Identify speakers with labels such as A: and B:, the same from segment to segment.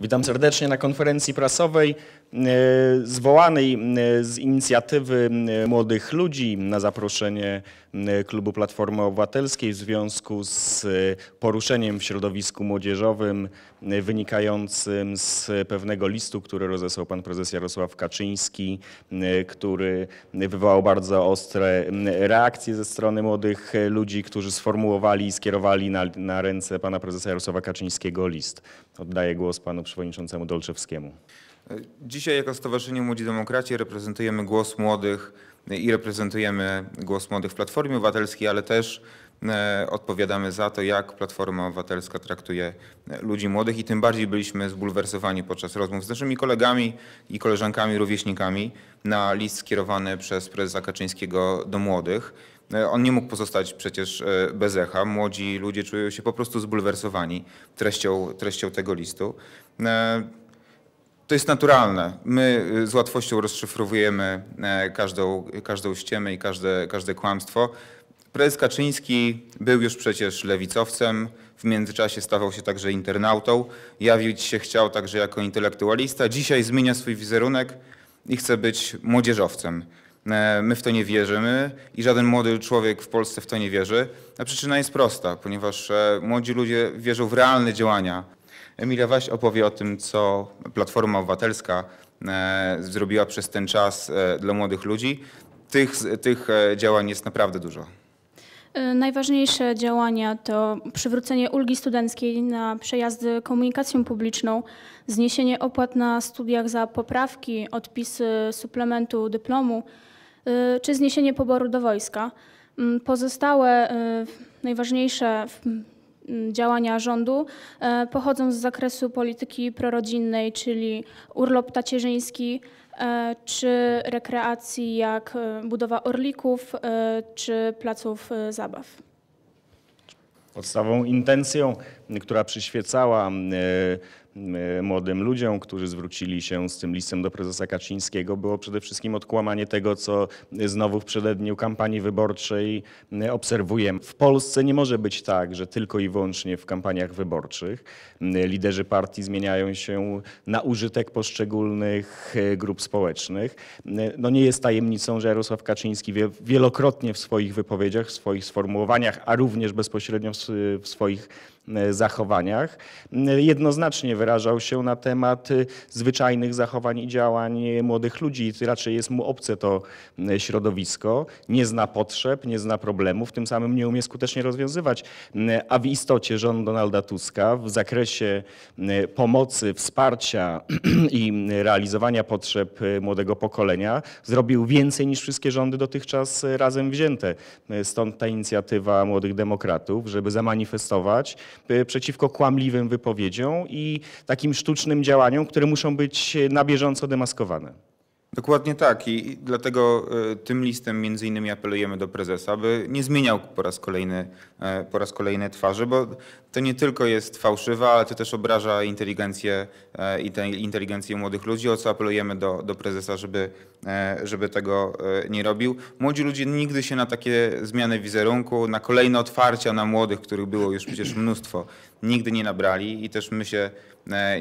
A: Witam serdecznie na konferencji prasowej e, zwołanej e, z inicjatywy młodych ludzi na zaproszenie Klubu Platformy Obywatelskiej w związku z e, poruszeniem w środowisku młodzieżowym wynikającym z pewnego listu, który rozesłał pan prezes Jarosław Kaczyński, który wywołał bardzo ostre reakcje ze strony młodych ludzi, którzy sformułowali i skierowali na, na ręce pana prezesa Jarosława Kaczyńskiego list. Oddaję głos panu przewodniczącemu Dolczewskiemu.
B: Dzisiaj jako Stowarzyszenie Młodzi Demokraci reprezentujemy głos młodych i reprezentujemy głos młodych w Platformie Obywatelskiej, ale też E, odpowiadamy za to, jak Platforma Obywatelska traktuje e, ludzi młodych i tym bardziej byliśmy zbulwersowani podczas rozmów z naszymi kolegami i koleżankami, rówieśnikami na list skierowany przez prezesa Kaczyńskiego do młodych. E, on nie mógł pozostać przecież bez echa. Młodzi ludzie czują się po prostu zbulwersowani treścią, treścią tego listu. To jest naturalne. My z łatwością rozszyfrowujemy każdą, każdą ściemę i każde, każde kłamstwo. Prezes Kaczyński był już przecież lewicowcem, w międzyczasie stawał się także internautą, jawić się chciał także jako intelektualista, dzisiaj zmienia swój wizerunek i chce być młodzieżowcem. E, my w to nie wierzymy i żaden młody człowiek w Polsce w to nie wierzy. A przyczyna jest prosta, ponieważ e, młodzi ludzie wierzą w realne działania. Emilia Waś opowie o tym, co Platforma Obywatelska e, zrobiła przez ten czas dla młodych ludzi. Tych, tych działań jest naprawdę dużo.
C: E, najważniejsze działania to przywrócenie ulgi studenckiej na przejazdy komunikacją publiczną, zniesienie opłat na studiach za poprawki, odpisy suplementu dyplomu e, czy zniesienie poboru do wojska. Mm, pozostałe e, najważniejsze Mm, działania rządu e, pochodzą z zakresu polityki prorodzinnej, czyli urlop tacierzyński, e, czy rekreacji jak e, budowa orlików, czy placów zabaw.
A: Podstawową intencją, która przyświecała E, młodym ludziom, którzy zwrócili się z tym listem do prezesa Kaczyńskiego, było przede wszystkim odkłamanie tego, co znowu w przededniu kampanii wyborczej e, obserwujemy. W Polsce nie może być tak, że tylko i wyłącznie w kampaniach wyborczych e, liderzy partii zmieniają się na użytek poszczególnych grup społecznych. No nie jest tajemnicą, że Jarosław Kaczyński wielokrotnie w swoich wypowiedziach, w swoich sformułowaniach, a również bezpośrednio w swoich E, zachowaniach. E, jednoznacznie wyrażał się na temat e, zwyczajnych zachowań i działań młodych ludzi. Raczej jest mu obce to środowisko, nie zna potrzeb, nie zna problemów, tym samym nie umie skutecznie rozwiązywać. A w istocie rząd Donalda Tuska w zakresie pomocy, wsparcia i realizowania potrzeb młodego pokolenia zrobił więcej niż wszystkie rządy dotychczas razem wzięte. Stąd ta inicjatywa Młodych Demokratów, żeby zamanifestować E, przeciwko kłamliwym wypowiedziom i takim sztucznym działaniom, które muszą być e, na bieżąco demaskowane.
B: Dokładnie tak i dlatego e, tym listem między innymi apelujemy do prezesa, by nie zmieniał po raz kolejny, e, po raz kolejny twarzy, bo to nie tylko jest fałszywa, ale to też obraża inteligencję e, i tę inteligencję młodych ludzi, o co apelujemy do, do prezesa, żeby, żeby tego nie robił. Młodzi ludzie nigdy się na takie zmiany wizerunku, na kolejne otwarcia na młodych, których było już przecież mnóstwo, nigdy nie nabrali i też my się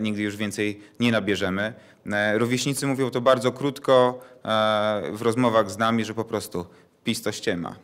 B: nigdy już więcej nie nabierzemy. Rówieśnicy mówią to bardzo krótko, krótko e, w rozmowach z nami, że po prostu PiS to ściema.